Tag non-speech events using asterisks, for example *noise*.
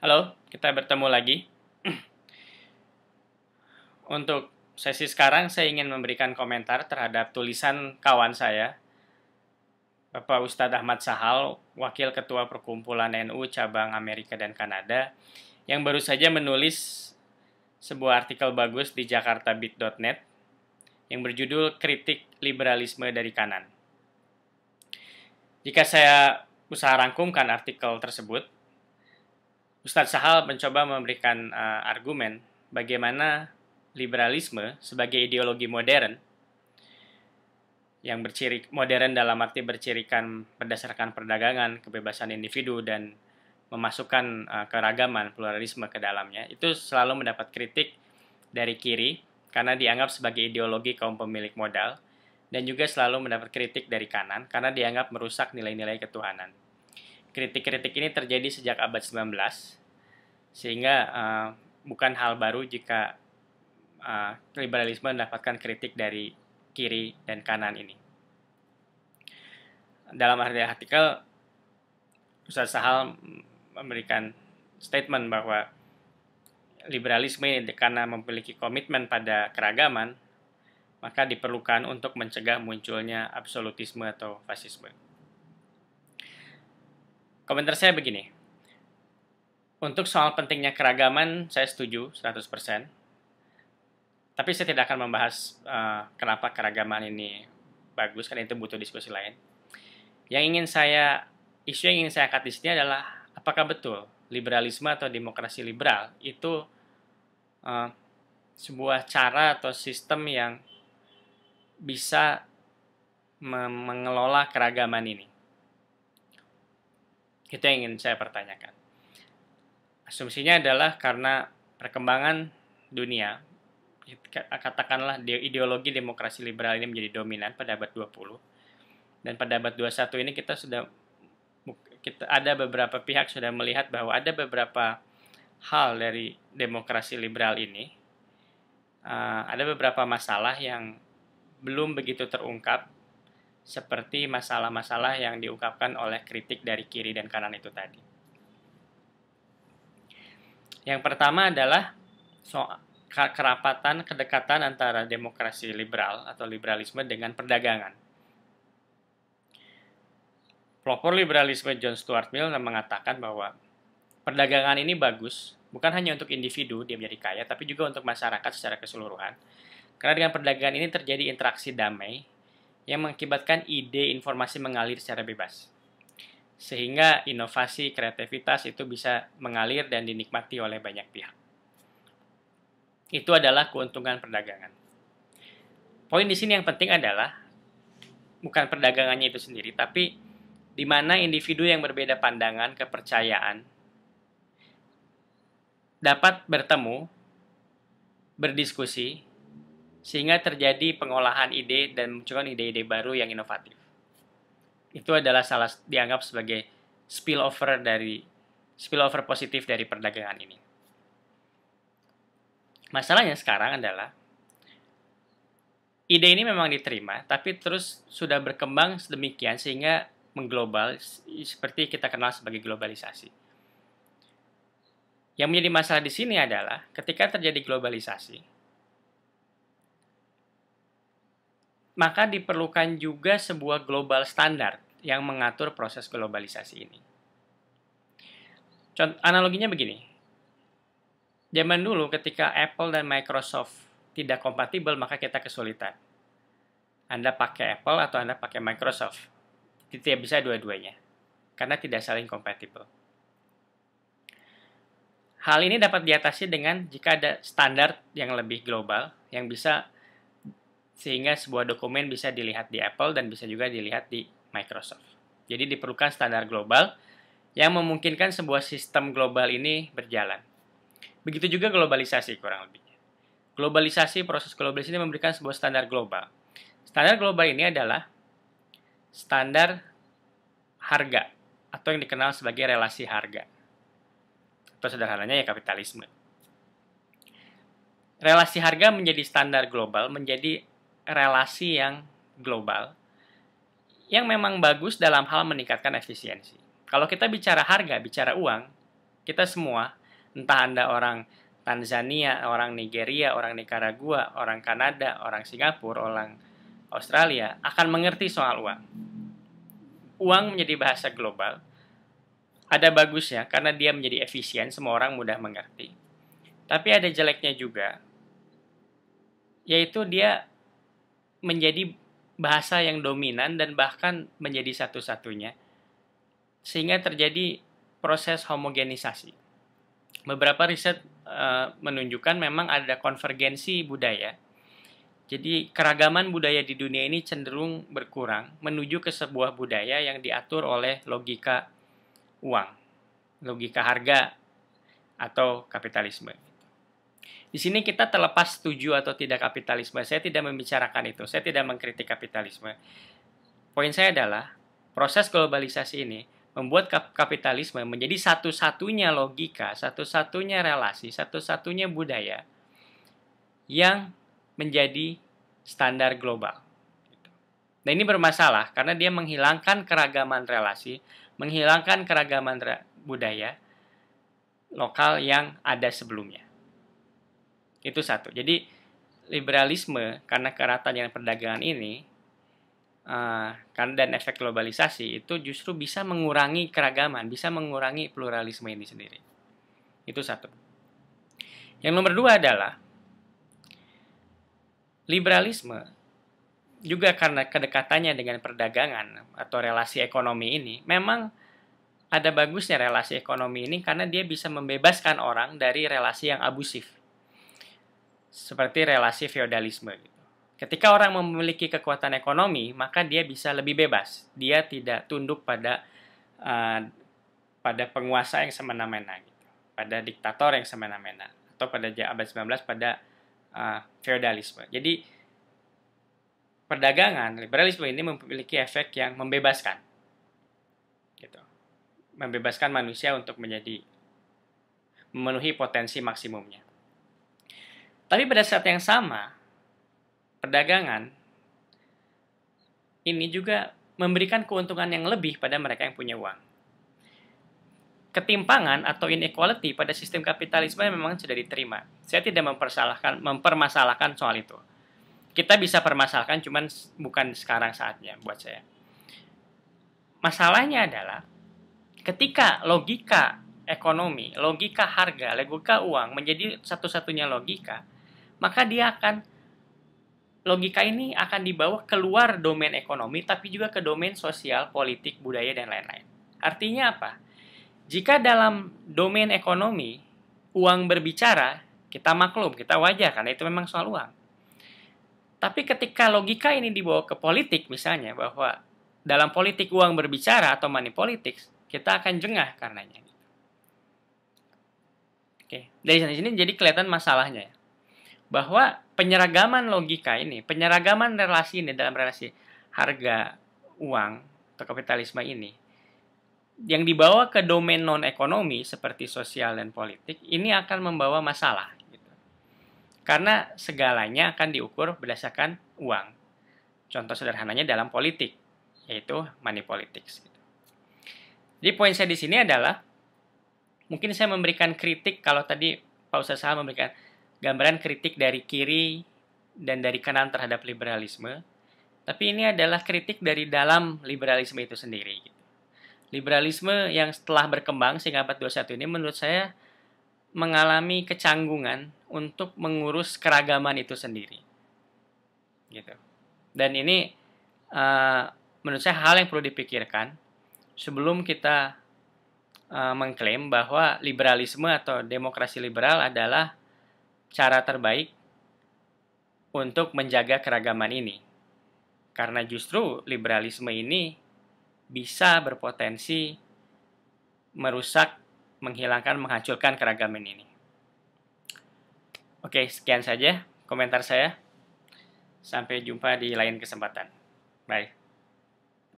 Halo, kita bertemu lagi. *clears throat* Untuk sesi sekarang saya ingin memberikan komentar terhadap tulisan kawan saya, Bapak Ustadz Ahmad Sahal, Wakil Ketua Perkumpulan NU Cabang Amerika dan Kanada, yang baru saja menulis sebuah artikel bagus di jakartabit.net yang berjudul Kritik Liberalisme dari Kanan. Jika saya usaha rangkumkan artikel tersebut, Ustadz Sahal mencoba memberikan uh, argumen bagaimana liberalisme sebagai ideologi modern yang berciri modern dalam arti bercirikan berdasarkan perdagangan, kebebasan individu dan memasukkan uh, keragaman pluralisme ke dalamnya itu selalu mendapat kritik dari kiri karena dianggap sebagai ideologi kaum pemilik modal dan juga selalu mendapat kritik dari kanan karena dianggap merusak nilai-nilai ketuhanan. Kritik-kritik ini terjadi sejak abad 19, sehingga uh, bukan hal baru jika uh, liberalisme mendapatkan kritik dari kiri dan kanan ini. Dalam arti artikel, Ustaz Sahal memberikan statement bahwa liberalisme ini karena memiliki komitmen pada keragaman, maka diperlukan untuk mencegah munculnya absolutisme atau fasisme. Komentar saya begini. Untuk soal pentingnya keragaman, saya setuju 100%. Tapi saya tidak akan membahas uh, kenapa keragaman ini bagus, karena itu butuh diskusi lain. Yang ingin saya, isu yang ingin saya angkat di sini adalah apakah betul liberalisme atau demokrasi liberal itu uh, sebuah cara atau sistem yang bisa mengelola keragaman ini. Itu yang ingin saya pertanyakan. Asumsinya adalah karena perkembangan dunia, katakanlah ideologi demokrasi liberal ini menjadi dominan pada abad 20. Dan pada abad 21 ini kita sudah kita ada beberapa pihak sudah melihat bahwa ada beberapa hal dari demokrasi liberal ini ah, ada beberapa masalah yang belum begitu terungkap seperti masalah-masalah yang diungkapkan oleh kritik dari kiri dan kanan itu tadi. Yang pertama adalah soal kerapatan kedekatan antara demokrasi liberal atau liberalisme dengan perdagangan. Pelopor liberalisme John Stuart Mill mengatakan bahwa perdagangan ini bagus bukan hanya untuk individu dia menjadi kaya tapi juga untuk masyarakat secara keseluruhan. Karena dengan perdagangan ini terjadi interaksi damai yang mengakibatkan ide informasi mengalir secara bebas. Sehingga inovasi kreativitas itu bisa mengalir dan dinikmati oleh banyak pihak. Itu adalah keuntungan perdagangan. Poin di sini yang penting adalah bukan perdagangannya itu sendiri, tapi di mana individu yang berbeda pandangan, kepercayaan dapat bertemu, berdiskusi, sehingga terjadi pengolahan ide dan munculkan ide-ide baru yang inovatif. Itu adalah salah dianggap sebagai spillover dari spillover positif dari perdagangan ini. Masalahnya sekarang adalah ide ini memang diterima, tapi terus sudah berkembang sedemikian sehingga mengglobal seperti kita kenal sebagai globalisasi. Yang menjadi masalah di sini adalah ketika terjadi globalisasi, maka diperlukan juga sebuah global standar yang mengatur proses globalisasi ini. Contoh, analoginya begini. Zaman dulu ketika Apple dan Microsoft tidak kompatibel, maka kita kesulitan. Anda pakai Apple atau Anda pakai Microsoft. Tidak bisa dua-duanya. Karena tidak saling kompatibel. Hal ini dapat diatasi dengan jika ada standar yang lebih global yang bisa sehingga sebuah dokumen bisa dilihat di Apple dan bisa juga dilihat di Microsoft. Jadi diperlukan standar global yang memungkinkan sebuah sistem global ini berjalan. Begitu juga globalisasi kurang lebih. Globalisasi, proses globalisasi ini memberikan sebuah standar global. Standar global ini adalah standar harga atau yang dikenal sebagai relasi harga. Atau sederhananya ya kapitalisme. Relasi harga menjadi standar global, menjadi relasi yang global yang memang bagus dalam hal meningkatkan efisiensi. Kalau kita bicara harga, bicara uang, kita semua, entah Anda orang Tanzania, orang Nigeria, orang Nicaragua, orang Kanada, orang Singapura, orang Australia, akan mengerti soal uang. Uang menjadi bahasa global. Ada bagusnya karena dia menjadi efisien, semua orang mudah mengerti. Tapi ada jeleknya juga, yaitu dia menjadi bahasa yang dominan dan bahkan menjadi satu-satunya, sehingga terjadi proses homogenisasi. Beberapa riset uh, menunjukkan memang ada konvergensi budaya. Jadi keragaman budaya di dunia ini cenderung berkurang menuju ke sebuah budaya yang diatur oleh logika uang, logika harga atau kapitalisme. Di sini kita terlepas setuju atau tidak kapitalisme. Saya tidak membicarakan itu. Saya tidak mengkritik kapitalisme. Poin saya adalah proses globalisasi ini membuat kapitalisme menjadi satu-satunya logika, satu-satunya relasi, satu-satunya budaya yang menjadi standar global. Nah ini bermasalah karena dia menghilangkan keragaman relasi, menghilangkan keragaman budaya lokal yang ada sebelumnya. Itu satu. Jadi liberalisme karena keratan yang perdagangan ini uh, dan efek globalisasi itu justru bisa mengurangi keragaman, bisa mengurangi pluralisme ini sendiri. Itu satu. Yang nomor dua adalah liberalisme juga karena kedekatannya dengan perdagangan atau relasi ekonomi ini memang ada bagusnya relasi ekonomi ini karena dia bisa membebaskan orang dari relasi yang abusif seperti relasi feodalisme. Gitu. Ketika orang memiliki kekuatan ekonomi, maka dia bisa lebih bebas. Dia tidak tunduk pada uh, pada penguasa yang semena-mena, gitu. pada diktator yang semena-mena, atau pada abad 19 pada uh, feodalisme. Jadi perdagangan liberalisme ini memiliki efek yang membebaskan, gitu, membebaskan manusia untuk menjadi memenuhi potensi maksimumnya. Tapi pada saat yang sama, perdagangan ini juga memberikan keuntungan yang lebih pada mereka yang punya uang. Ketimpangan atau inequality pada sistem kapitalisme memang sudah diterima. Saya tidak mempersalahkan, mempermasalahkan soal itu. Kita bisa permasalahkan, cuman bukan sekarang saatnya buat saya. Masalahnya adalah ketika logika ekonomi, logika harga, logika uang menjadi satu-satunya logika, maka dia akan logika ini akan dibawa keluar domain ekonomi tapi juga ke domain sosial, politik, budaya dan lain-lain. Artinya apa? Jika dalam domain ekonomi uang berbicara, kita maklum, kita wajar karena itu memang soal uang. Tapi ketika logika ini dibawa ke politik misalnya bahwa dalam politik uang berbicara atau money politics, kita akan jengah karenanya. Oke, dari sini jadi kelihatan masalahnya ya bahwa penyeragaman logika ini, penyeragaman relasi ini dalam relasi harga uang atau kapitalisme ini yang dibawa ke domain non ekonomi seperti sosial dan politik ini akan membawa masalah gitu. karena segalanya akan diukur berdasarkan uang contoh sederhananya dalam politik yaitu money politics gitu. jadi poin saya di sini adalah mungkin saya memberikan kritik kalau tadi Pak Ustaz salah memberikan gambaran kritik dari kiri dan dari kanan terhadap liberalisme, tapi ini adalah kritik dari dalam liberalisme itu sendiri. Gitu. Liberalisme yang setelah berkembang sehingga abad 21 ini menurut saya mengalami kecanggungan untuk mengurus keragaman itu sendiri. Gitu. Dan ini uh, menurut saya hal yang perlu dipikirkan sebelum kita uh, mengklaim bahwa liberalisme atau demokrasi liberal adalah cara terbaik untuk menjaga keragaman ini. Karena justru liberalisme ini bisa berpotensi merusak, menghilangkan, menghancurkan keragaman ini. Oke, sekian saja komentar saya. Sampai jumpa di lain kesempatan. Bye.